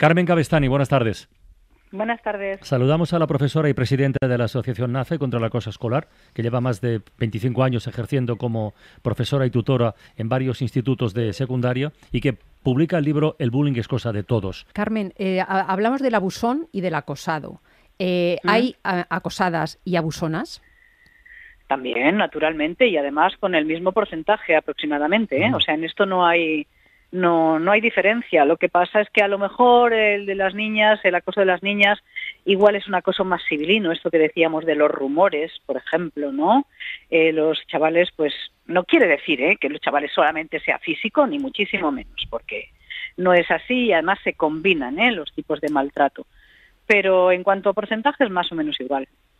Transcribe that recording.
Carmen Cabestani, buenas tardes. Buenas tardes. Saludamos a la profesora y presidenta de la Asociación NACE contra la cosa Escolar, que lleva más de 25 años ejerciendo como profesora y tutora en varios institutos de secundaria y que publica el libro El bullying es cosa de todos. Carmen, eh, hablamos del abusón y del acosado. Eh, ¿Hay acosadas y abusonas? También, naturalmente, y además con el mismo porcentaje aproximadamente. ¿eh? O sea, en esto no hay no, no hay diferencia. Lo que pasa es que a lo mejor el de las niñas, el acoso de las niñas, igual es un acoso más civilino, esto que decíamos de los rumores, por ejemplo, ¿no? Eh, los chavales, pues, no quiere decir ¿eh? que los chavales solamente sea físico, ni muchísimo menos, porque no es así y además se combinan ¿eh? los tipos de maltrato. Pero en cuanto a porcentajes, más o menos igual.